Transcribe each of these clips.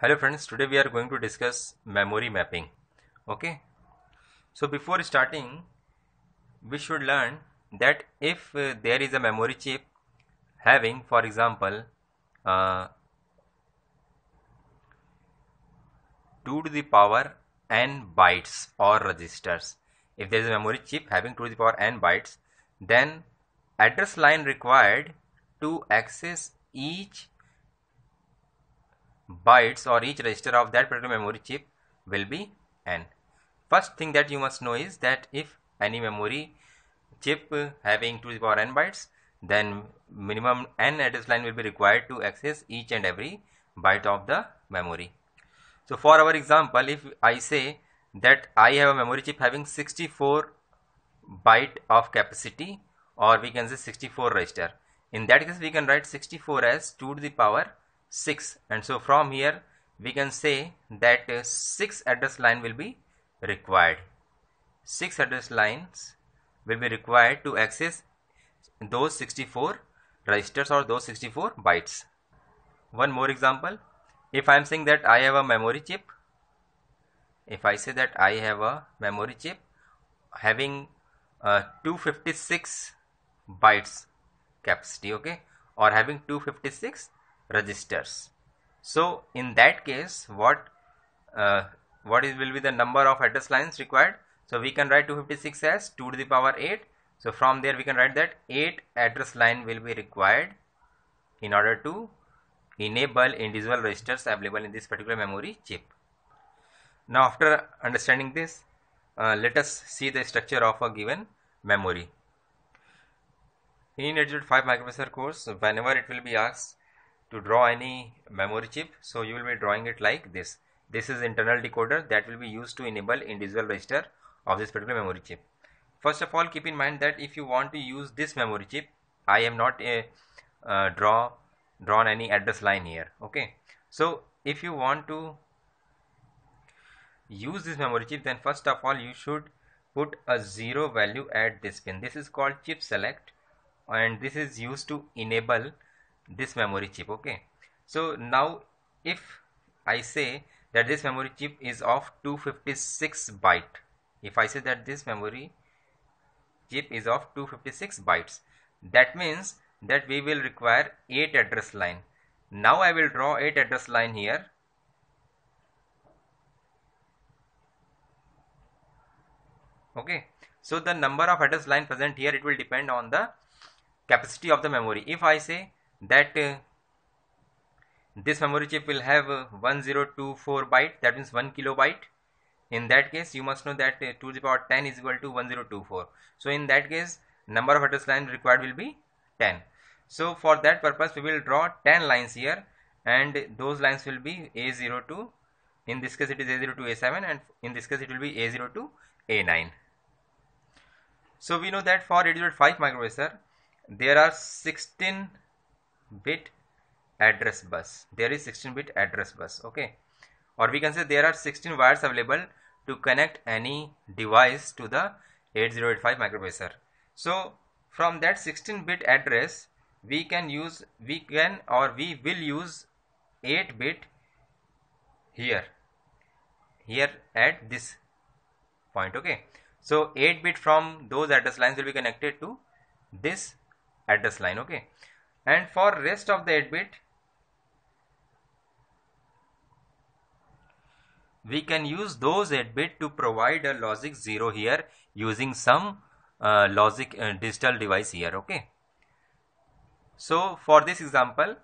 hello friends today we are going to discuss memory mapping okay so before starting we should learn that if uh, there is a memory chip having for example uh, 2 to the power n bytes or registers if there is a memory chip having 2 to the power n bytes then address line required to access each bytes or each register of that particular memory chip will be n. First thing that you must know is that if any memory chip having 2 to the power n bytes then minimum n address line will be required to access each and every byte of the memory. So for our example if I say that I have a memory chip having 64 byte of capacity or we can say 64 register. In that case we can write 64 as 2 to the power 6 and so from here we can say that uh, 6 address line will be required 6 address lines will be required to access those 64 registers or those 64 bytes one more example if I am saying that I have a memory chip if I say that I have a memory chip having uh, 256 bytes capacity okay or having 256 registers. So in that case what uh, what is will be the number of address lines required. So we can write 256 as 2 to the power 8. So from there we can write that 8 address line will be required in order to enable individual registers available in this particular memory chip. Now after understanding this uh, let us see the structure of a given memory. In 5 microprocessor course whenever it will be asked to draw any memory chip so you will be drawing it like this this is internal decoder that will be used to enable individual register of this particular memory chip first of all keep in mind that if you want to use this memory chip I am not a uh, draw drawn any address line here okay so if you want to use this memory chip then first of all you should put a zero value at this pin this is called chip select and this is used to enable this memory chip okay so now if I say that this memory chip is of 256 byte if I say that this memory chip is of 256 bytes that means that we will require 8 address line now I will draw 8 address line here okay so the number of address line present here it will depend on the capacity of the memory if I say that uh, this memory chip will have uh, 1024 byte that means 1 kilobyte in that case you must know that uh, 2 to the power 10 is equal to 1024 so in that case number of address line required will be 10 so for that purpose we will draw 10 lines here and those lines will be a0 to in this case it is a0 to a7 and in this case it will be a0 to a9 so we know that for 805 microprocessor there are 16 bit address bus there is 16 bit address bus okay or we can say there are 16 wires available to connect any device to the 8085 microprocessor so from that 16 bit address we can use we can or we will use 8 bit here here at this point okay so 8 bit from those address lines will be connected to this address line okay and for rest of the 8 bit we can use those 8 bit to provide a logic 0 here using some uh, logic uh, digital device here okay so for this example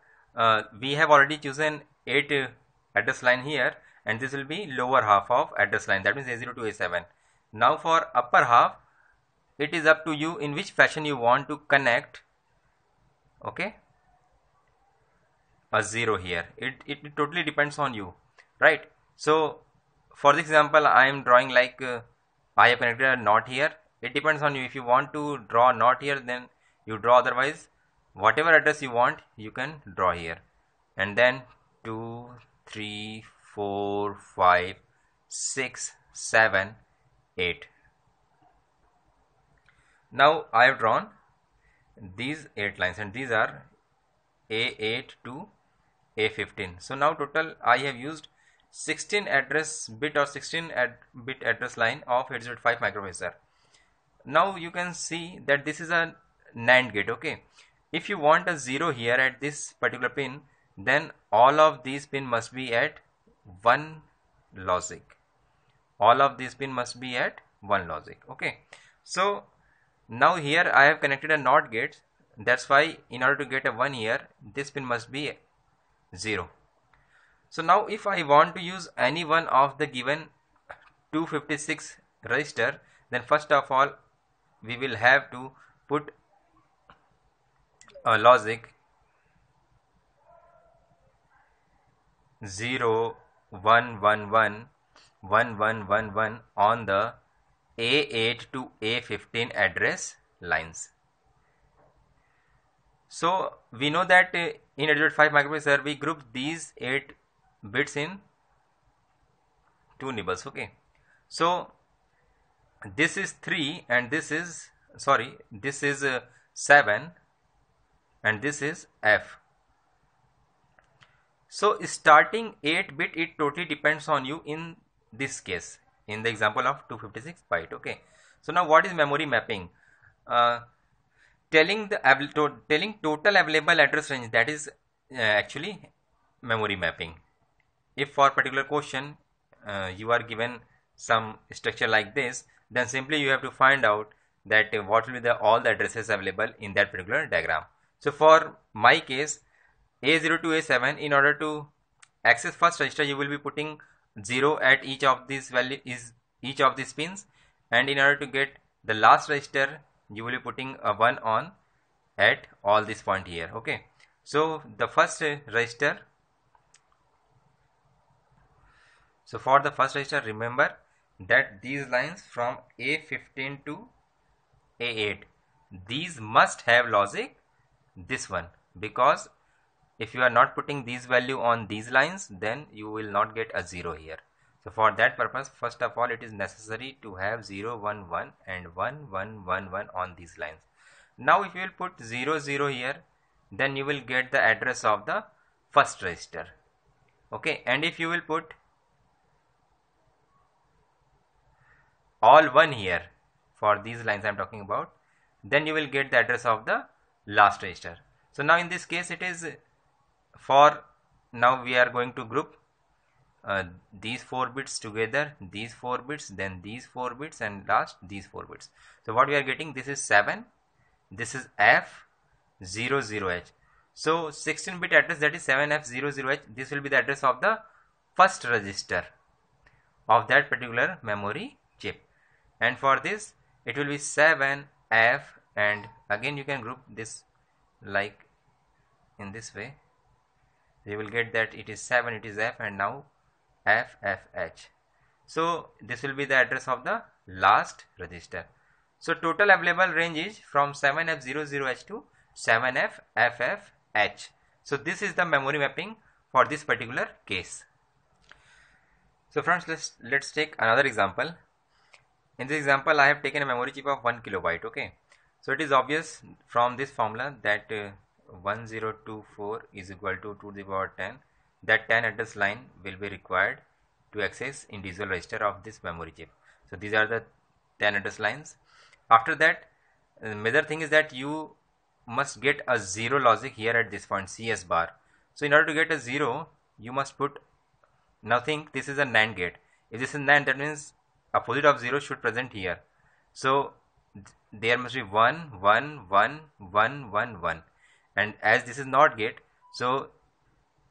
uh, we have already chosen 8 uh, address line here and this will be lower half of address line that means a0 to a7 now for upper half it is up to you in which fashion you want to connect okay a zero here it, it, it totally depends on you right so for this example i am drawing like uh, i have connected a knot here it depends on you if you want to draw knot here then you draw otherwise whatever address you want you can draw here and then 2 3 4 5 6 7 8 now i have drawn these 8 lines and these are A8 to A15. So now total I have used 16 address bit or 16 ad bit address line of 805 microprocessor. Now you can see that this is a NAND gate okay. If you want a 0 here at this particular pin then all of these pin must be at 1 logic. All of these pin must be at 1 logic okay. So now here I have connected a NOT gate that's why in order to get a 1 here this pin must be 0. So now if I want to use any one of the given 256 register then first of all we will have to put a logic 0 1 1 1 1 1 1 1 on the a8 to A15 address lines. So we know that uh, in five microprocessor we group these 8 bits in two nibbles okay. So this is 3 and this is sorry this is uh, 7 and this is F. So starting 8 bit it totally depends on you in this case in the example of 256 byte okay so now what is memory mapping uh, telling the to, telling total available address range that is uh, actually memory mapping if for particular question uh, you are given some structure like this then simply you have to find out that what will be the all the addresses available in that particular diagram so for my case a0 to a7 in order to access first register you will be putting 0 at each of these value is each of these pins and in order to get the last register you will be putting a 1 on at all this point here okay so the first register so for the first register remember that these lines from A15 to A8 these must have logic this one because if you are not putting these value on these lines then you will not get a 0 here so for that purpose first of all it is necessary to have 0 1 1 and 1 1 1 1 on these lines now if you will put 0 0 here then you will get the address of the first register okay and if you will put all 1 here for these lines I am talking about then you will get the address of the last register so now in this case it is for now we are going to group uh, these four bits together these four bits then these four bits and last these four bits so what we are getting this is 7 this is f 00h so 16 bit address that is 7f00h this will be the address of the first register of that particular memory chip and for this it will be 7f and again you can group this like in this way we will get that it is 7 it is f and now f f h so this will be the address of the last register so total available range is from 7f00h to 7 fffh so this is the memory mapping for this particular case so friends let's let's take another example in this example i have taken a memory chip of 1 kilobyte okay so it is obvious from this formula that uh, 1024 is equal to 2 to the power 10 that 10 address line will be required to access individual register of this memory chip so these are the 10 address lines after that the uh, major thing is that you must get a zero logic here at this point cs bar so in order to get a zero you must put nothing this is a nand gate if this is nand that means opposite of zero should present here so there must be 1 1 1 1 1 1 and as this is not gate so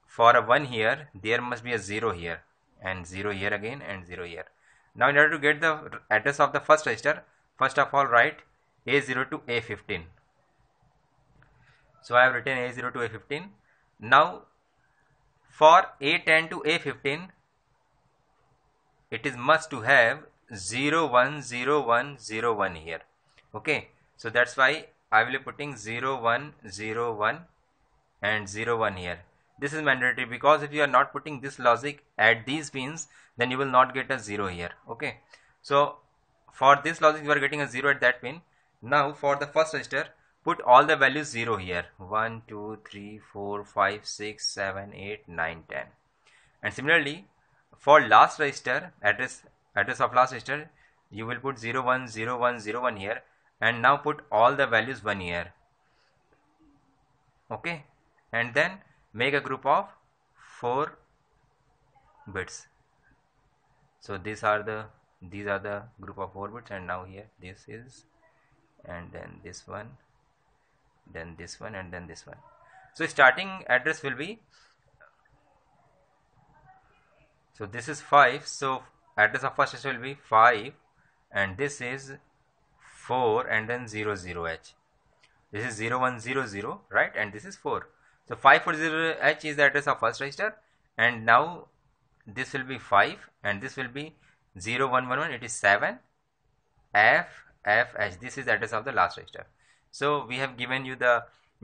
for a 1 here there must be a 0 here and 0 here again and 0 here now in order to get the address of the first register first of all write a0 to a15 so I have written a0 to a15 now for a10 to a15 it is must to have 0 1 0 1 0 1 here okay so that's why I will be putting 0 1 0 1 and 0 1 here this is mandatory because if you are not putting this logic at these pins then you will not get a 0 here okay so for this logic you are getting a 0 at that pin now for the first register put all the values 0 here 1 2 3 4 5 6 7 8 9 10 and similarly for last register address address of last register you will put 0 1 0 1 0 1 here and now put all the values one year okay and then make a group of four bits so these are the these are the group of four bits and now here this is and then this one then this one and then this one so starting address will be so this is 5 so address of first will be 5 and this is 4 and then 0 0 h this is 0 1 0 0 right and this is 4 so 540 h is the address of first register and now this will be 5 and this will be 0 1 1 1 it is 7 f f h this is the address of the last register so we have given you the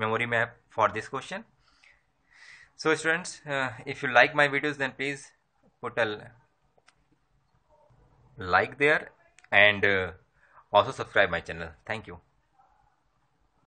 memory map for this question so students uh, if you like my videos then please put a like there and uh, also subscribe my channel. Thank you.